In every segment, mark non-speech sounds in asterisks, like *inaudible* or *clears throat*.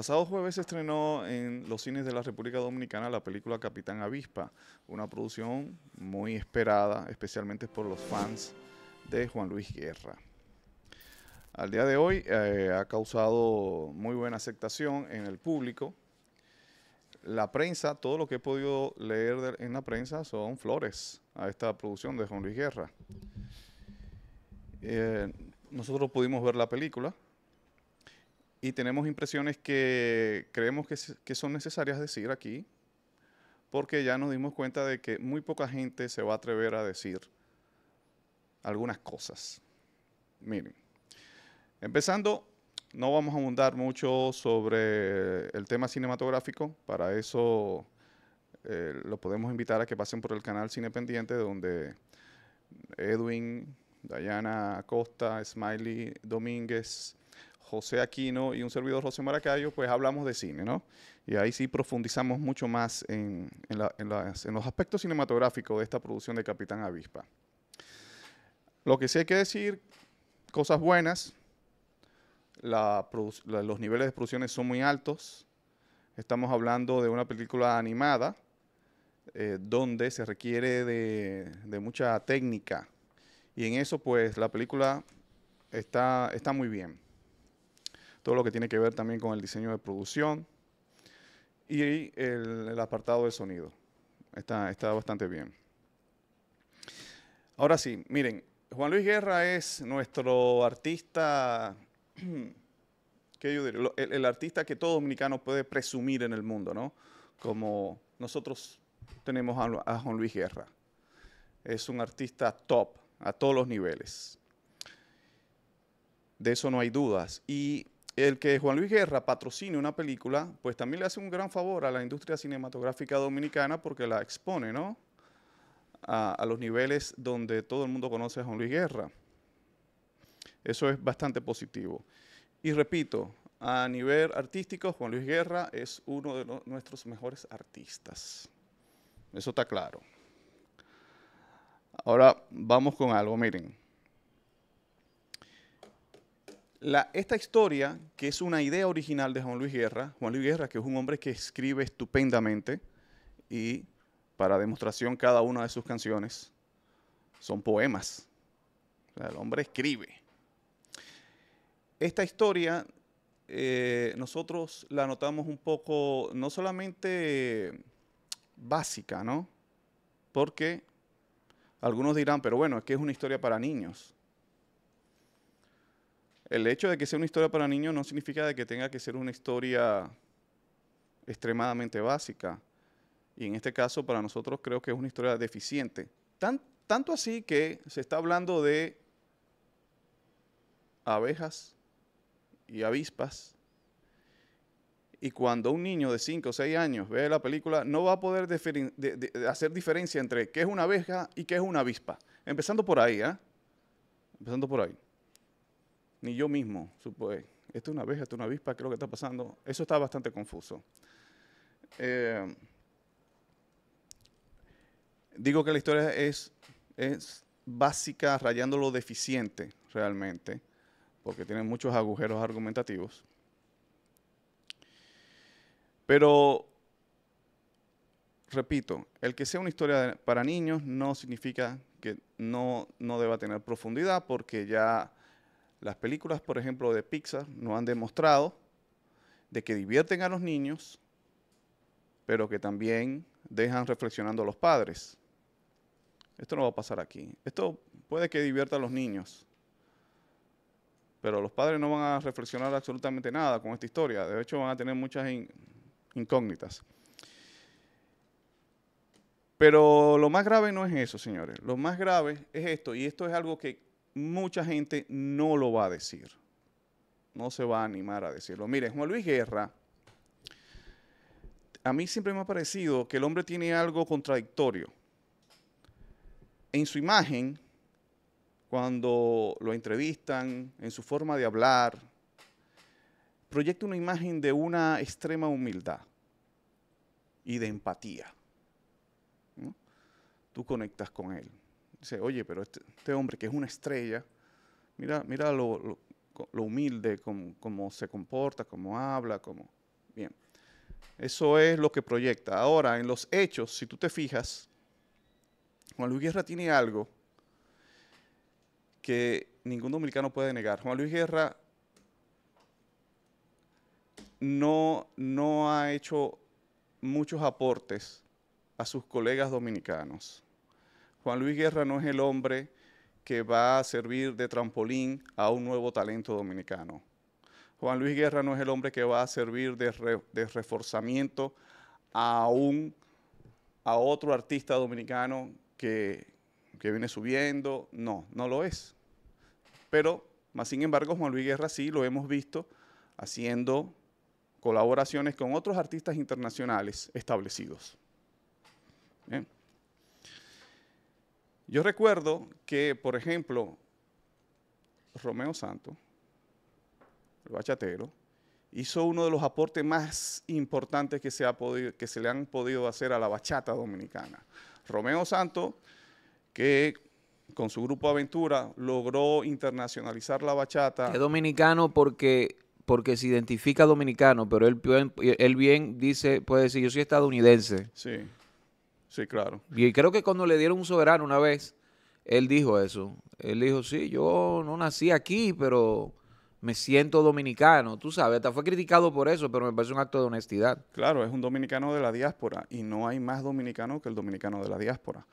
pasado jueves estrenó en los cines de la República Dominicana la película Capitán Avispa, una producción muy esperada, especialmente por los fans de Juan Luis Guerra. Al día de hoy eh, ha causado muy buena aceptación en el público. La prensa, todo lo que he podido leer en la prensa son flores a esta producción de Juan Luis Guerra. Eh, nosotros pudimos ver la película, y tenemos impresiones que creemos que, son necesarias decir aquí, porque ya nos dimos cuenta de que muy poca gente se va a atrever a decir algunas cosas. Miren, empezando, no vamos a abundar mucho sobre el tema cinematográfico, para eso eh, lo podemos invitar a que pasen por el canal Cine Pendiente, donde Edwin, Dayana Acosta, Smiley Domínguez, José Aquino y un servidor José Maracayo, pues hablamos de cine, ¿no? Y ahí sí profundizamos mucho más en, los aspectos cinematográficos de esta producción de Capitán Avispa. Lo que sí hay que decir, cosas buenas, los niveles de producciones son muy altos. Estamos hablando de una película animada eh, donde se requiere de, mucha técnica. Y en eso, pues, la película está muy bien todo lo que tiene que ver también con el diseño de producción y el, apartado de sonido. Está, está bastante bien. Ahora sí, miren, Juan Luis Guerra es nuestro artista, *clears throat* ¿qué yo diría? El, artista que todo dominicano puede presumir en el mundo, ¿no? Como nosotros tenemos a, a Juan Luis Guerra. Es un artista top a todos los niveles. De eso no hay dudas. Y el que Juan Luis Guerra patrocine una película, pues también le hace un gran favor a la industria cinematográfica dominicana porque la expone, ¿no? A, los niveles donde todo el mundo conoce a Juan Luis Guerra. Eso es bastante positivo. Y repito, a nivel artístico, Juan Luis Guerra es uno de nuestros mejores artistas. Eso está claro. Ahora vamos con algo, miren esta historia, que es una idea original de Juan Luis Guerra, Juan Luis Guerra, que es un hombre que escribe estupendamente y para demostración cada una de sus canciones son poemas. el hombre escribe. Esta historia eh, nosotros la notamos un poco, no solamente básica, ¿no? Porque algunos dirán, pero bueno, es que es una historia para niños el hecho de que sea una historia para niños no significa de que tenga que ser una historia extremadamente básica. Y en este caso, para nosotros creo que es una historia deficiente. tanto así que se está hablando de abejas y avispas. Y cuando un niño de 5 o 6 años ve la película, no va a poder hacer diferencia entre qué es una abeja y qué es una avispa. Empezando por ahí, ¿eh? Empezando por ahí ni yo mismo supo, esto es una abeja, esto es una avispa, creo que está pasando. Eso está bastante confuso. Eh, digo que la historia es, es básica, rayando lo deficiente realmente, porque tiene muchos agujeros argumentativos. Pero, repito, el que sea una historia para niños no significa que no, no deba tener profundidad, porque ya las películas, por ejemplo, de Pixar nos han demostrado de que divierten a los niños, pero que también dejan reflexionando a los padres. Esto no va a pasar aquí. Esto puede que divierta a los niños, pero los padres no van a reflexionar absolutamente nada con esta historia. De hecho, van a tener muchas incógnitas. Pero lo más grave no es eso, señores. Lo más grave es esto, y esto es algo que mucha gente no lo va a decir. No se va a animar a decirlo. Mire, Juan Luis Guerra, a mí siempre me ha parecido que el hombre tiene algo contradictorio. En su imagen, cuando lo entrevistan, en su forma de hablar, proyecta una imagen de una extrema humildad y de empatía. Tú conectas con él dice, oye, pero este, este, hombre que es una estrella, mira, mira lo, humilde, como se comporta, cómo habla, como... Bien, eso es lo que proyecta. Ahora, en los hechos, si tú te fijas, Juan Luis Guerra tiene algo que ningún dominicano puede negar. Juan Luis Guerra no, no ha hecho muchos aportes a sus colegas dominicanos. Juan Luis Guerra no es el hombre que va a servir de trampolín a un nuevo talento dominicano. Juan Luis Guerra no es el hombre que va a servir de, reforzamiento a, un, a otro artista dominicano que, que viene subiendo. No, no lo es. Pero, más sin embargo, Juan Luis Guerra sí lo hemos visto haciendo colaboraciones con otros artistas internacionales establecidos. Bien. Yo recuerdo que, por ejemplo, Romeo Santos, el bachatero, hizo uno de los aportes más importantes que se, ha podido, que se le han podido hacer a la bachata dominicana. Romeo Santos, que con su grupo Aventura logró internacionalizar la bachata. Es dominicano porque, porque se identifica dominicano, pero él, bien dice, puede decir, yo soy estadounidense. Sí. Sí, claro. Y creo que cuando le dieron un soberano una vez, él dijo eso. Él dijo, sí, yo no nací aquí, pero me siento dominicano. Tú sabes, hasta fue criticado por eso, pero me parece un acto de honestidad. Claro, es un dominicano de la diáspora y no hay más dominicano que el dominicano de la diáspora.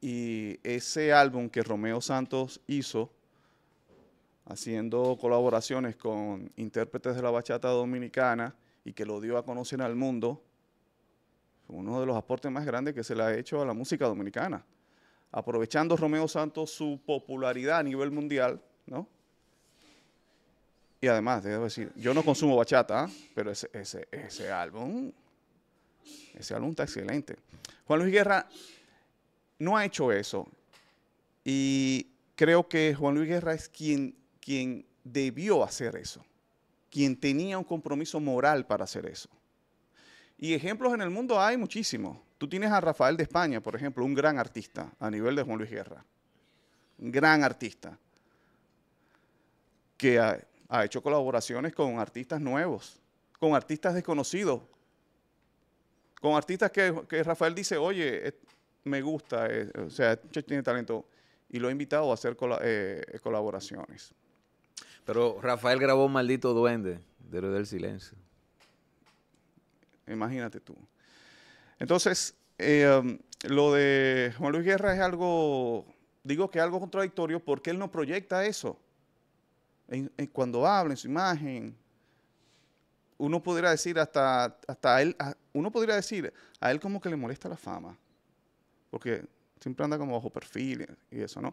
Y ese álbum que Romeo Santos hizo, haciendo colaboraciones con intérpretes de la bachata dominicana y que lo dio a conocer al mundo, uno de los aportes más grandes que se le ha hecho a la música dominicana. Aprovechando Romeo Santos su popularidad a nivel mundial, ¿no? Y además, debo decir, yo no consumo bachata, ¿ah? pero ese, ese álbum, ese álbum está excelente. Juan Luis Guerra no ha hecho eso. Y creo que Juan Luis Guerra es quien, quien debió hacer eso, quien tenía un compromiso moral para hacer eso. Y ejemplos en el mundo hay muchísimos. Tú tienes a Rafael de España, por ejemplo, un gran artista a nivel de Juan Luis Guerra. Un gran artista. Que ha, hecho colaboraciones con artistas nuevos, con artistas desconocidos, con artistas que, Rafael dice, oye, me gusta, o sea, este tiene talento. Y lo ha invitado a hacer eh, colaboraciones. Pero Rafael grabó Maldito Duende, de lo del silencio. Imagínate tú. Entonces, eh, um, lo de Juan Luis Guerra es algo, digo que es algo contradictorio porque él no proyecta eso. cuando habla, en su imagen, uno podría decir hasta, hasta él, uno podría decir a él como que le molesta la fama, porque siempre anda como bajo perfil y eso, ¿no?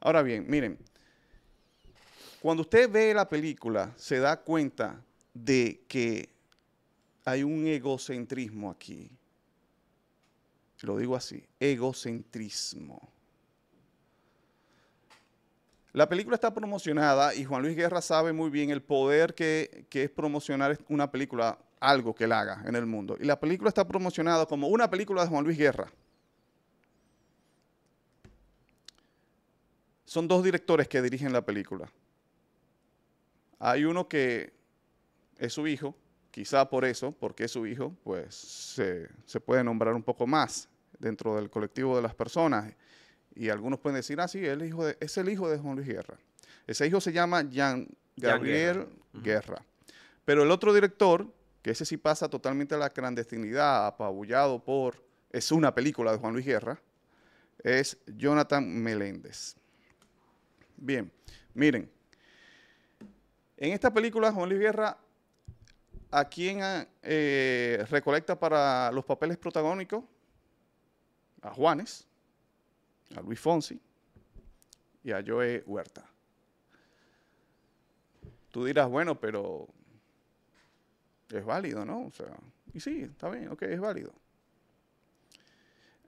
Ahora bien, miren, cuando usted ve la película, se da cuenta de que hay un egocentrismo aquí. Lo digo así, egocentrismo. La película está promocionada y Juan Luis Guerra sabe muy bien el poder que, es promocionar una película, algo que él haga en el mundo. Y la película está promocionada como una película de Juan Luis Guerra. son dos directores que dirigen la película. Hay uno que es su hijo, quizá por eso, porque su hijo, pues se, puede nombrar un poco más dentro del colectivo de las personas. Y algunos pueden decir, ah, sí, hijo es el hijo de Juan Luis Guerra. Ese hijo se llama Jean Gabriel Guerra. Guerra. Pero el otro director, que ese sí pasa totalmente a la clandestinidad, apabullado por, es una película de Juan Luis Guerra, es Jonathan Meléndez. Bien, miren, en esta película Juan Luis Guerra ¿A quién eh, recolecta para los papeles protagónicos? A Juanes, a Luis Fonsi y a Joe Huerta. Tú dirás, bueno, pero es válido, ¿no? O sea, y sí, está bien, ok, es válido.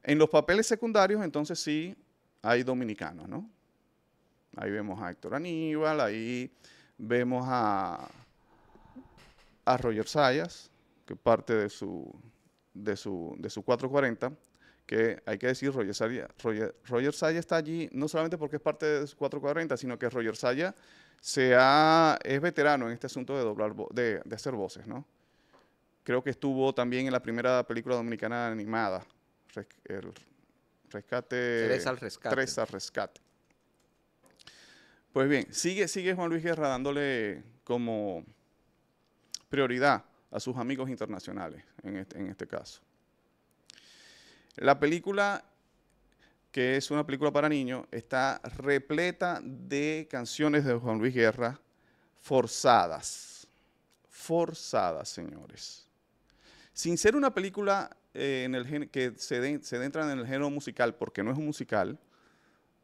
En los papeles secundarios, entonces sí hay dominicanos, ¿no? Ahí vemos a Héctor Aníbal, ahí vemos a a Roger Sayas, que parte de su, de su, de su 440, que hay que decir, Roger Sayas está allí no solamente porque es parte de su 440, sino que Roger Sayas es veterano en este asunto de, doblar de, hacer voces, ¿no? Creo que estuvo también en la primera película dominicana animada, el rescate... Tres al rescate. rescate. Pues bien, sigue, sigue Juan Luis Guerra dándole como prioridad a sus amigos internacionales, este, en este, caso. La película, que es una película para niños, está repleta de canciones de Juan Luis Guerra forzadas. Forzadas, señores. Sin ser una película eh, en el que se, de en el género musical, porque no es un musical,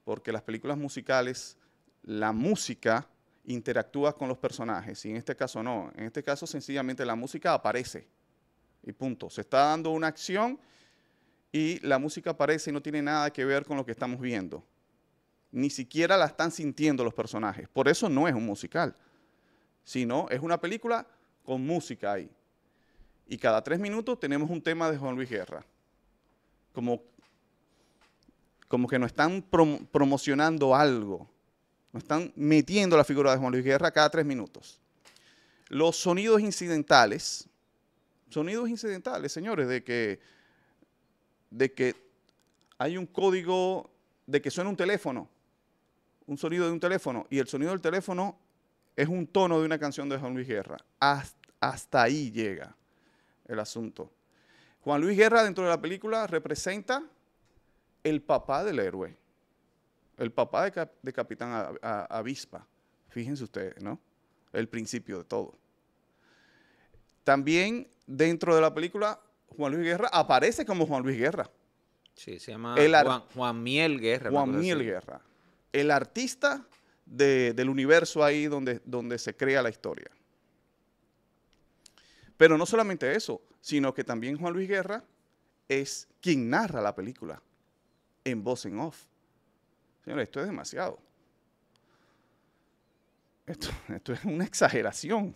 porque las películas musicales, la música interactúas con los personajes, y en este caso no. En este caso sencillamente la música aparece y punto. Se está dando una acción y la música aparece y no tiene nada que ver con lo que estamos viendo. Ni siquiera la están sintiendo los personajes. Por eso no es un musical, sino es una película con música ahí. Y cada tres minutos tenemos un tema de Juan Luis Guerra. Como, como que nos están promocionando algo nos están metiendo la figura de Juan Luis Guerra cada tres minutos. Los sonidos incidentales, sonidos incidentales, señores, de que, de que hay un código de que suena un teléfono, un sonido de un teléfono, y el sonido del teléfono es un tono de una canción de Juan Luis Guerra. hasta ahí llega el asunto. Juan Luis Guerra dentro de la película representa el papá del héroe. El papá de, Capitán Avispa. Fíjense ustedes, ¿no? El principio de todo. También dentro de la película, Juan Luis Guerra aparece como Juan Luis Guerra. Sí, se llama Juan, Miel Guerra. Juan Miel Guerra. El artista del universo ahí donde, donde se crea la historia. Pero no solamente eso, sino que también Juan Luis Guerra es quien narra la película en voz en off. Señores, esto es demasiado. *laughs* Esto, es una exageración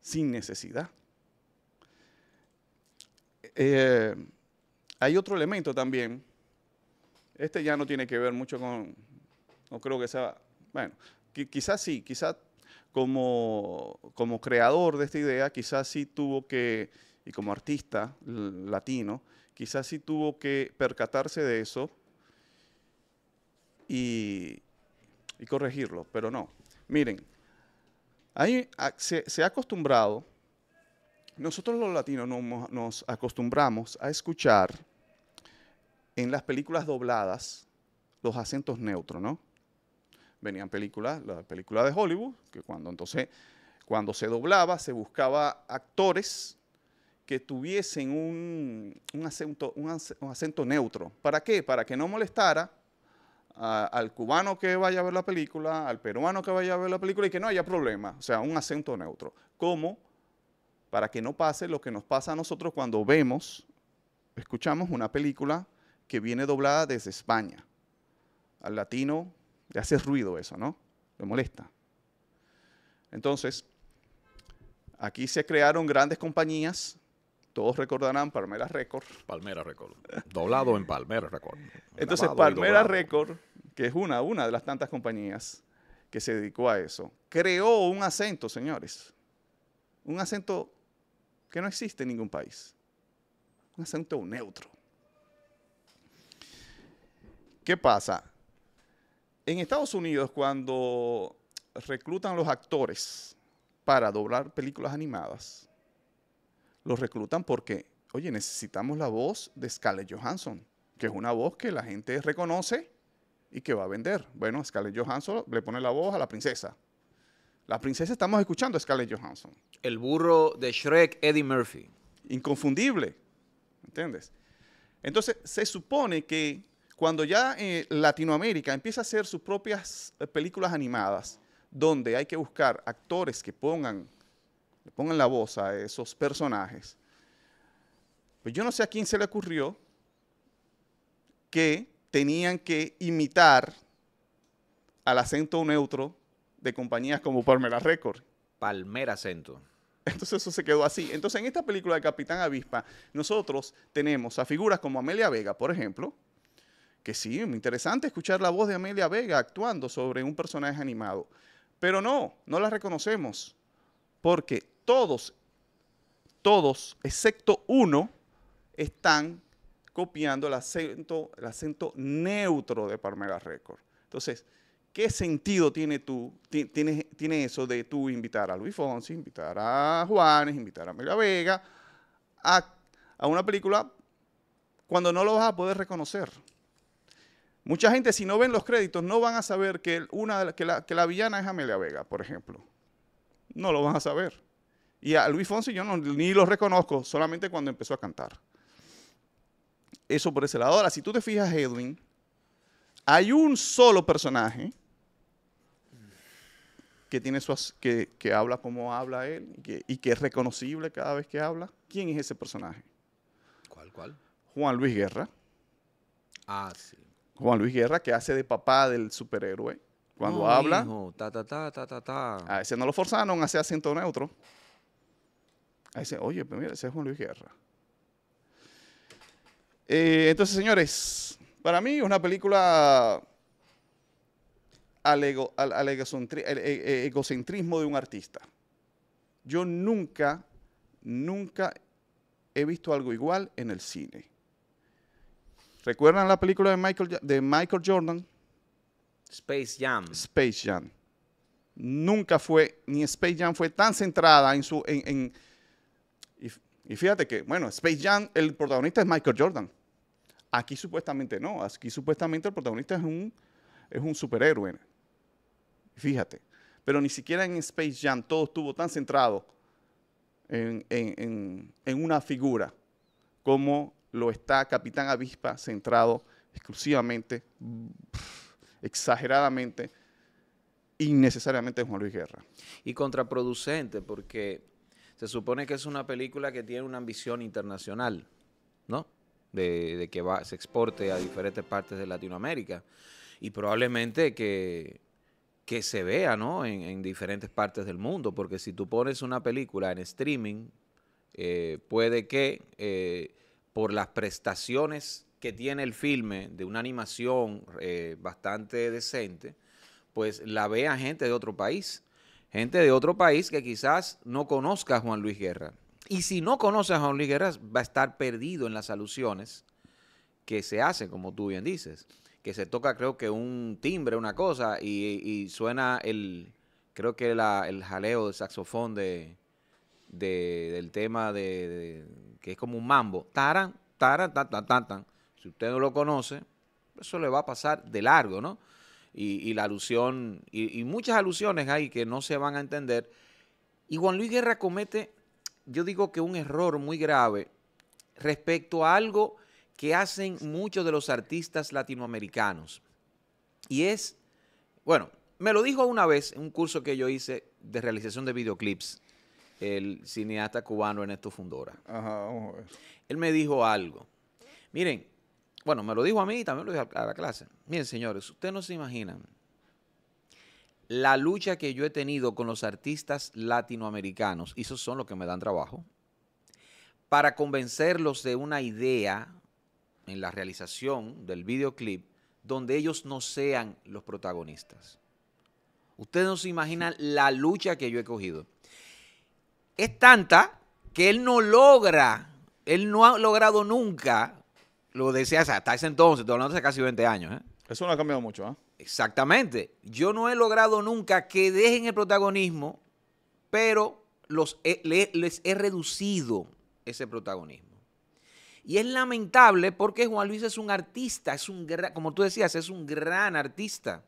sin necesidad. Eh, hay otro elemento también. Este ya no tiene que ver mucho con, no creo que sea, bueno, quizás sí, quizás como, como creador de esta idea, quizás sí tuvo que, y como artista latino, quizás sí tuvo que percatarse de eso y, corregirlo, pero no. Miren, ahí ah, se, ha acostumbrado, nosotros los latinos nos, acostumbramos a escuchar en las películas dobladas los acentos neutros, ¿no? Venían películas, la película de Hollywood, que cuando entonces, cuando se doblaba, se buscaba actores que tuviesen un, acento, un acento neutro. ¿Para qué? Para que no molestara al cubano que vaya a ver la película, al peruano que vaya a ver la película y que no haya problema, o sea, un acento neutro. ¿Cómo? Para que no pase lo que nos pasa a nosotros cuando vemos, escuchamos una película que viene doblada desde España. Al latino le hace ruido eso, ¿no? Le molesta. Entonces, aquí se crearon grandes compañías todos recordarán Palmera Record. Palmera Record. Doblado en Palmera Record. Entonces, Palmera Record, que es una, una de las tantas compañías que se dedicó a eso, creó un acento, señores. Un acento que no existe en ningún país. Un acento neutro. ¿Qué pasa? En Estados Unidos, cuando reclutan los actores para doblar películas animadas, los reclutan porque, oye, necesitamos la voz de Scarlett Johansson, que es una voz que la gente reconoce y que va a vender. Bueno, Scarlett Johansson le pone la voz a la princesa. La princesa estamos escuchando a Scarlett Johansson. El burro de Shrek, Eddie Murphy. Inconfundible. ¿Entiendes? Entonces, se supone que cuando ya eh, Latinoamérica empieza a hacer sus propias eh, películas animadas, donde hay que buscar actores que pongan pongan la voz a esos personajes. Pues yo no sé a quién se le ocurrió que tenían que imitar al acento neutro de compañías como Palmera Record. Palmera Acento. Entonces eso se quedó así. Entonces en esta película de Capitán Avispa, nosotros tenemos a figuras como Amelia Vega, por ejemplo, que sí, interesante escuchar la voz de Amelia Vega actuando sobre un personaje animado. Pero no, no la reconocemos porque todos, todos, excepto uno, están copiando el acento, el acento neutro de Palmera Record. Entonces, ¿qué sentido tiene, tú, tiene eso de tú invitar a Luis Fonsi, invitar a Juanes, invitar a Amelia Vega a, una película cuando no lo vas a poder reconocer? Mucha gente, si no ven los créditos, no van a saber que, una, que, que la villana es Amelia Vega, por ejemplo no lo vas a saber. Y a Luis Fonsi yo ni lo reconozco, solamente cuando empezó a cantar. Eso por ese lado. Ahora, si tú te fijas, Edwin, hay un solo personaje que, tiene su, que, que habla como habla él y que, y que, es reconocible cada vez que habla. ¿Quién es ese personaje? ¿Cuál, cuál? Juan Luis Guerra. Ah, sí. Juan Luis Guerra, que hace de papá del superhéroe. Cuando habla. ta, A veces no lo forzaron a hacer acento neutro. A veces, oye, pero pues mira, ese es Juan Luis Guerra. Eh, entonces, señores, para mí es una película al, al egocentrismo de un artista. Yo nunca, nunca he visto algo igual en el cine. ¿Recuerdan la película de Michael, de Michael Jordan? Space Jam. Space Jam. Nunca fue, ni Space Jam fue tan centrada en su... En, en, y, fíjate que, bueno, Space Jam, el protagonista es Michael Jordan. Aquí supuestamente no, aquí supuestamente el protagonista es un, es un superhéroe. Fíjate, pero ni siquiera en Space Jam todo estuvo tan centrado en, en, en, en una figura como lo está Capitán Avispa centrado exclusivamente exageradamente, innecesariamente Juan Luis Guerra. Y contraproducente, porque se supone que es una película que tiene una ambición internacional, ¿no? De, que se exporte a diferentes partes de Latinoamérica y probablemente que, que se vea, ¿no? En, diferentes partes del mundo, porque si tú pones una película en streaming, eh, puede que eh, por las prestaciones que tiene el filme de una animación eh, bastante decente, pues la vea gente de otro país. Gente de otro país que quizás no conozca a Juan Luis Guerra. Y si no conoce a Juan Luis Guerra, va a estar perdido en las alusiones que se hacen, como tú bien dices. Que se toca, creo que un timbre, una cosa, y, suena el, creo que el jaleo del saxofón de, del tema de, que es como un mambo. Taran, taran, tan, ta tan, tan. Si usted no lo conoce, eso le va a pasar de largo, ¿no? Y, la alusión, y, y, muchas alusiones hay que no se van a entender. Y Juan Luis Guerra comete, yo digo que un error muy grave respecto a algo que hacen muchos de los artistas latinoamericanos. Y es, bueno, me lo dijo una vez en un curso que yo hice de realización de videoclips, el cineasta cubano Ernesto Fundora. Ajá, vamos a ver. Él me dijo algo. Miren, bueno, me lo dijo a mí y también lo dijo a la clase. Miren, señores, ustedes no se imaginan la lucha que yo he tenido con los artistas latinoamericanos, y esos son los que me dan trabajo, para convencerlos de una idea en la realización del videoclip donde ellos no sean los protagonistas. Ustedes no se imaginan la lucha que yo he cogido. Es tanta que él no logra, él no ha logrado nunca lo decías hasta ese entonces, estoy hablando hace casi 20 años. ¿eh? Eso no ha cambiado mucho, ¿ah? Exactamente. Yo no he logrado nunca que dejen el protagonismo, pero los les, he reducido ese protagonismo. Y es lamentable porque Juan Luis es un artista, es un como tú decías, es un gran artista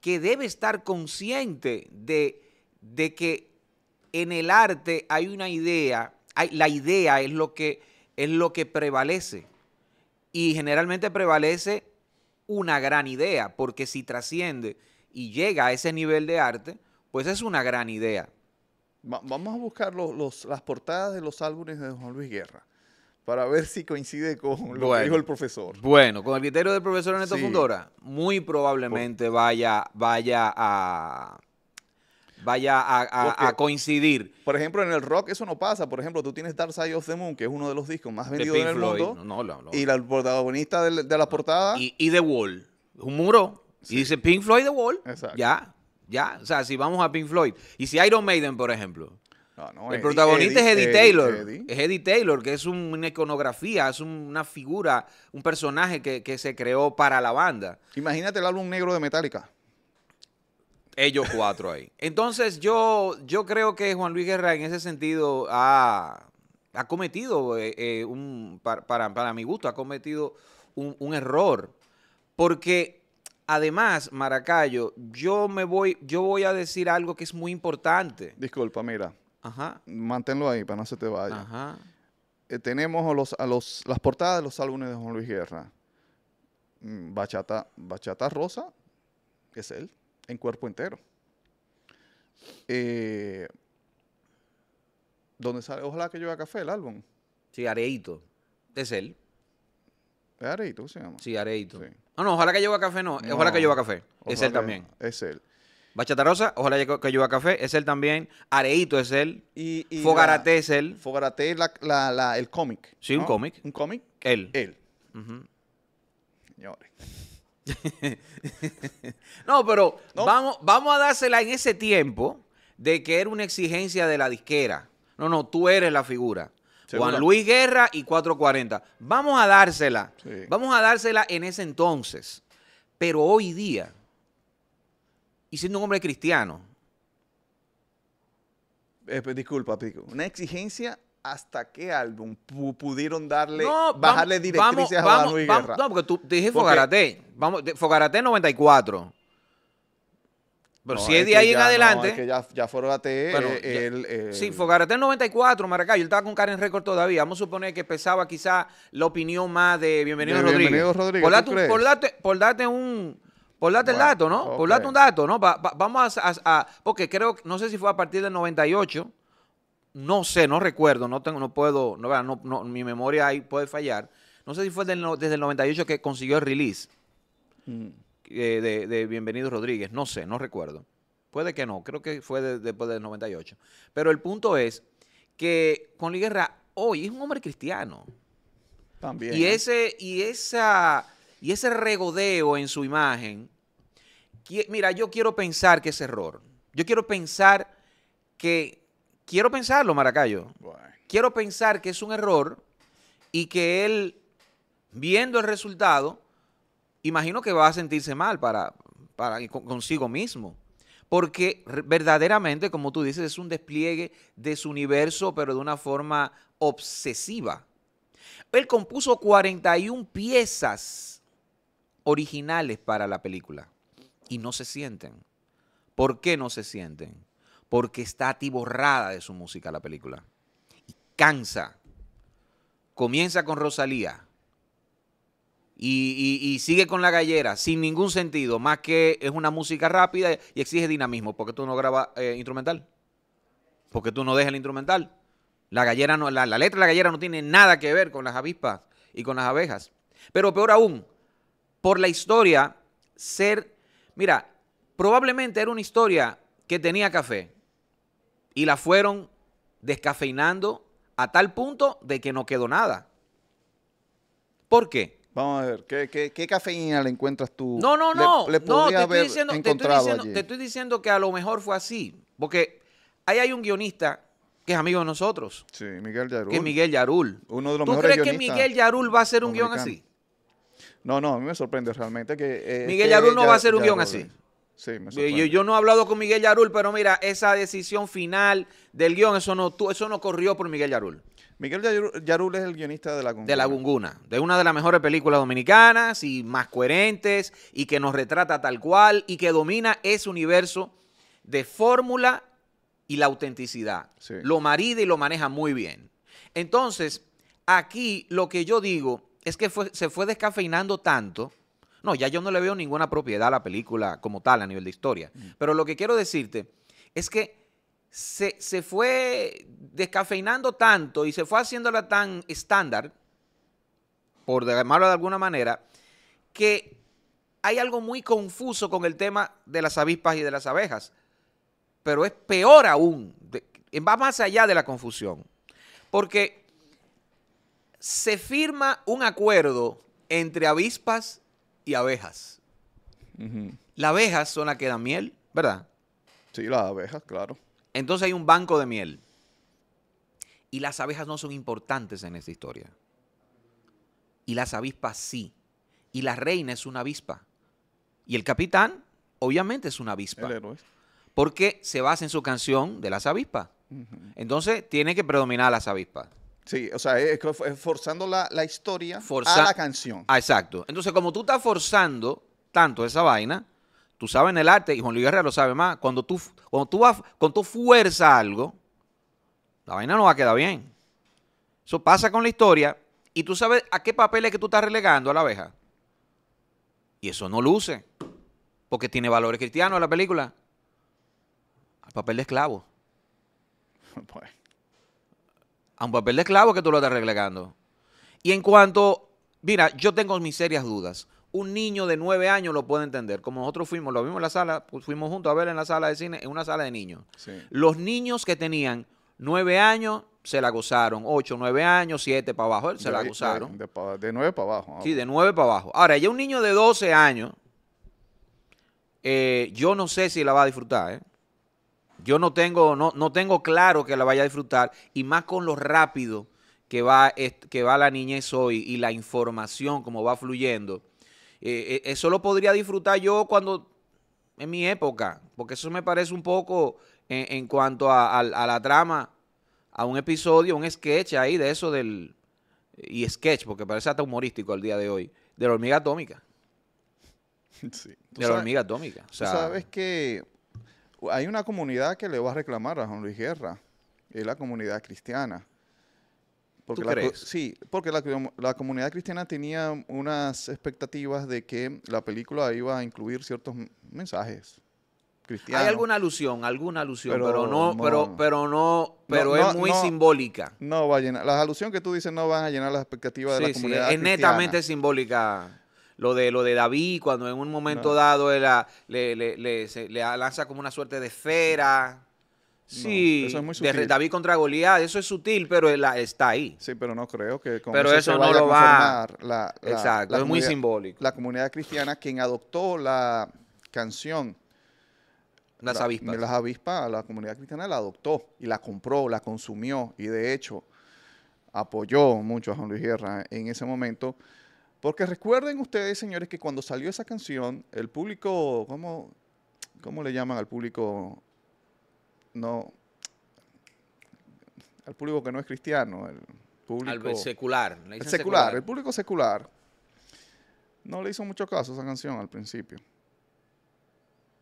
que debe estar consciente de, que en el arte hay una idea, la idea es lo que, es lo que prevalece. Y generalmente prevalece una gran idea, porque si trasciende y llega a ese nivel de arte, pues es una gran idea. vamos a buscar las portadas de los álbumes de Juan Luis Guerra para ver si coincide con lo que dijo el profesor. Bueno, con el criterio del profesor Neto Fundora, muy probablemente vaya, vaya a, vaya a, coincidir. Por ejemplo, en el rock eso no pasa. Por ejemplo, tú tienes Dark Side of the Moon, que es uno de los discos más vendidos en el mundo. y la protagonista de, la portada. Y, The Wall. Un muro. Y dice Pink Floyd The Wall. Ya, ya. O sea, si vamos a Pink Floyd. Y si Iron Maiden, por ejemplo. el protagonista es Eddie, Taylor. Es Eddie Taylor, que es una iconografía, es una figura, un personaje que se creó para la banda. Imagínate el álbum negro de Metallica. Ellos cuatro ahí. Entonces, yo, yo creo que Juan Luis Guerra en ese sentido ha, cometido, eh, eh, un, para, para, mi gusto, ha cometido un, error. Porque además, Maracayo, yo me voy, yo voy a decir algo que es muy importante. Disculpa, mira. Ajá. Manténlo ahí para no se te vaya. Ajá. Eh, tenemos los, las portadas de los álbumes de Juan Luis Guerra. Mm, Bachata, Bachata Rosa, que es él en cuerpo entero. Eh, ¿Dónde sale? Ojalá que lleve café el álbum. Sí, Areito. Es él. ¿Es Areito se llama? Sí, Areito. Ah, no, ojalá que lleve café, no. ojalá que lleve café. Es él también. Es él. Bachata Rosa, ojalá que lleve café. Es él también. Areito es él. Y, Fogarate es él. Fogarate es el cómic. Sí, un cómic. Un cómic. Él. Él. Señores. *laughs* no, pero Vamos, vamos a dársela en ese tiempo de que era una exigencia de la disquera. No, no, tú eres la figura. Juan Luis Guerra y 440. Vamos a dársela. Vamos a dársela en ese entonces. Pero hoy día, y siendo un hombre cristiano. Eh, pues, disculpa, Pico. Una exigencia hasta qué álbum pudieron darle, bajarle directrices vamos, a Manu y vamos, no, porque tú dije Fogarate. Fogarate 94. Pero si es de ahí en adelante. No, es que ya, ya Fogarate. Eh, eh, eh, sí, Fogarate 94, Maracayo. Él estaba con Karen Record todavía. Vamos a suponer que pesaba quizá la opinión más de Bienvenido Rodríguez. Bienvenido Rodríguez. Por darte, por, un. el dato, ¿no? Por darte un dato, ¿no? vamos a, a, Porque creo, no sé si fue a partir del 98 no sé, no recuerdo, no tengo, no puedo, no, mi memoria ahí puede fallar. No sé si fue desde el 98 que consiguió el release mm. eh, de, Bienvenido Rodríguez, no sé, no recuerdo. Puede que no, creo que fue después del 98. Pero el punto es que con Guerra hoy es un hombre cristiano. También. Y ¿eh? ese, y esa, y ese regodeo en su imagen. mira, yo quiero pensar que es error. Yo quiero pensar que quiero pensarlo, Maracayo. Quiero pensar que es un error y que él, viendo el resultado, imagino que va a sentirse mal para, consigo mismo. Porque verdaderamente, como tú dices, es un despliegue de su universo, pero de una forma obsesiva. Él compuso 41 piezas originales para la película y no se sienten. ¿Por qué no se sienten? porque está atiborrada de su música la película. cansa. Comienza con Rosalía. Y, sigue con la gallera, sin ningún sentido, más que es una música rápida y exige dinamismo, porque tú no grabas eh, instrumental, porque tú no dejas el instrumental. La, gallera la, la, letra de la gallera no tiene nada que ver con las avispas y con las abejas. Pero peor aún, por la historia, ser, mira, probablemente era una historia que tenía café, y la fueron descafeinando a tal punto de que no quedó nada. ¿Por qué? Vamos a ver, ¿qué, qué, cafeína le encuentras tú? No, no, no. no, te estoy, diciendo, te, estoy diciendo, que a lo mejor fue así. Porque ahí hay un guionista que es amigo de nosotros. Sí, Miguel Yarul. Que es Miguel Yarul. Uno de los ¿Tú crees que Miguel Yarul va a hacer un guión así? No, no, a mí me sorprende realmente que... Eh, Miguel Yarul no va a hacer un guión así. Sí, yo, no he hablado con Miguel Yarul, pero mira, esa decisión final del guión, eso no, eso no corrió por Miguel Yarul. Miguel Yarul, es el guionista de La Gunguna. De La Gunguna, de una de las mejores películas dominicanas y más coherentes y que nos retrata tal cual y que domina ese universo de fórmula y la autenticidad. Lo marida y lo maneja muy bien. Entonces, aquí lo que yo digo es que se fue descafeinando tanto no, ya yo no le veo ninguna propiedad a la película como tal a nivel de historia. Mm. Pero lo que quiero decirte es que se, fue descafeinando tanto y se fue haciéndola tan estándar, por llamarlo de alguna manera, que hay algo muy confuso con el tema de las avispas y de las abejas. Pero es peor aún, va más allá de la confusión. Porque se firma un acuerdo entre avispas y abejas. Las abejas son las que dan miel, ¿verdad? Sí, las abejas, claro. Entonces hay un banco de miel. Y las abejas no son importantes en esta historia. Y las avispas sí. Y la reina es una avispa. Y el capitán, obviamente, es una avispa. Porque se basa en su canción de las avispas. Entonces, tiene que predominar las avispas. Sí, o sea, es, forzando la, historia a la canción. Ah, exacto. Entonces, como tú estás forzando tanto esa vaina, tú sabes en el arte, y Juan Luis Guerra lo sabe más, cuando tú, tú, vas, fuerzas algo, la vaina no va a quedar bien. Eso pasa con la historia, y tú sabes a qué papel es que tú estás relegando a la abeja. Y eso no luce, porque tiene valores cristianos la película. Al papel de esclavo. Pues. *laughs* a un papel de esclavo que tú lo estás relegando. Y en cuanto, mira, yo tengo mis serias dudas. Un niño de nueve años lo puede entender. Como nosotros fuimos, lo vimos en la sala, pues, fuimos juntos a ver en la sala de cine, en una sala de niños. Los niños que tenían nueve años se la gozaron. Ocho, nueve años, siete para abajo, se la gozaron. De, nueve para abajo. Ah, sí, de pues. nueve para abajo. Ahora, ya un niño de doce años, eh, yo no sé si la va a disfrutar, ¿eh? Yo no tengo, no, no tengo claro que la vaya a disfrutar y más con lo rápido que va, que va la niñez hoy y la información como va fluyendo. Eh, eh, eso lo podría disfrutar yo cuando, en mi época, porque eso me parece un poco en, cuanto a, la trama, a un episodio, un sketch ahí de eso del, y sketch, porque parece hasta humorístico al día de hoy, de la hormiga atómica. *laughs* Sí. De la hormiga atómica. sabes que hay una comunidad que le va a reclamar a Juan Luis Guerra, es la comunidad cristiana. Porque ¿Tú crees? Sí, porque la, comunidad cristiana tenía unas expectativas de que la película iba a incluir ciertos mensajes cristianos. Hay alguna alusión, alguna alusión, pero, no, pero, pero no, pero es muy simbólica. No va a llenar, las alusiones que tú dices no van a llenar las expectativas de la comunidad sí, es netamente simbólica lo de lo de David, cuando en un momento dado él le, lanza como una suerte de esfera. Sí, eso es muy sutil. De David contra Goliat, eso es sutil, pero está ahí. Sí, pero no creo que con pero eso, no lo va a Exacto, es muy simbólico. La comunidad cristiana quien adoptó la canción las avispas. Las avispas, la comunidad cristiana la adoptó y la compró, la consumió y de hecho apoyó mucho a Juan Luis Guerra en ese momento porque recuerden ustedes, señores, que cuando salió esa canción, el público, ¿cómo, cómo le llaman al público? No, al público que no es cristiano, el Al secular. El secular, el público secular. No le hizo mucho caso a esa canción al principio.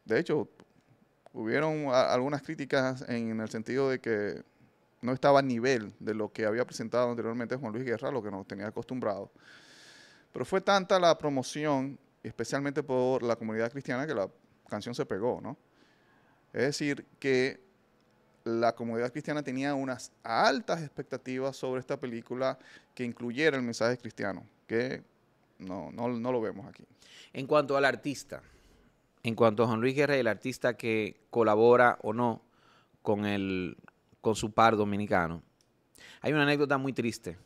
De hecho, hubieron algunas críticas en, en el sentido de que no estaba a nivel de lo que había presentado anteriormente Juan Luis Guerra, lo que nos tenía acostumbrado. Pero fue tanta la promoción, especialmente por la comunidad cristiana, que la canción se pegó, ¿no? Es decir, que la comunidad cristiana tenía unas altas expectativas sobre esta película que incluyera el mensaje cristiano, que no, no, lo vemos aquí. En cuanto al artista, en cuanto a Juan Luis Guerra, el artista que colabora o no con, con su par dominicano, hay una anécdota muy triste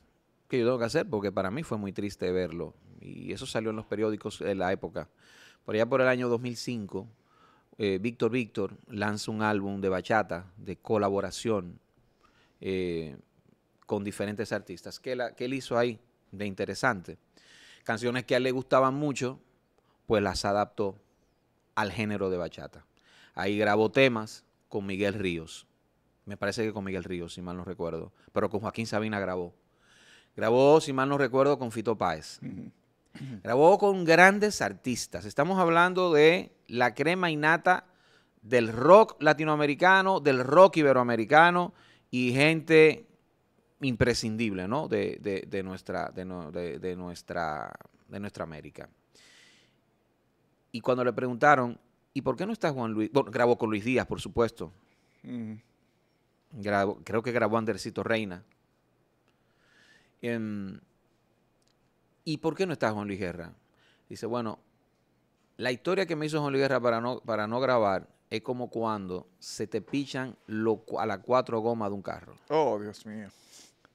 que yo tengo que hacer, porque para mí fue muy triste verlo. Y eso salió en los periódicos de la época. Por allá por el año 2005, eh, Víctor Víctor lanza un álbum de bachata, de colaboración eh, con diferentes artistas. ¿Qué, él hizo ahí de interesante? Canciones que a él le gustaban mucho, pues las adaptó al género de bachata. Ahí grabó temas con Miguel Ríos. Me parece que con Miguel Ríos, si mal no recuerdo. Pero con Joaquín Sabina grabó. Grabó, si mal no recuerdo, con Fito Páez. Grabó con grandes artistas. Estamos hablando de la crema innata del rock latinoamericano, del rock iberoamericano y gente imprescindible, ¿no? De, nuestra, de, nuestra, de nuestra América. Y cuando le preguntaron, ¿y por qué no está Juan Luis? Bueno, grabó con Luis Díaz, por supuesto. grabó, creo que grabó Andercito Reina. Em, ¿Y por qué no está Juan Luis Guerra? Dice, bueno, la historia que me hizo Juan Luis Guerra para no, para no grabar es como cuando se te pichan a las cuatro gomas de un carro. Oh, Dios mío.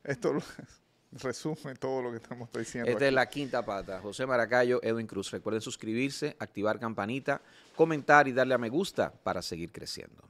Esto *laughs* resume todo lo que estamos diciendo. Esta es la quinta pata. José Maracayo, Edwin Cruz. Recuerden suscribirse, activar campanita, comentar y darle a me gusta para seguir creciendo.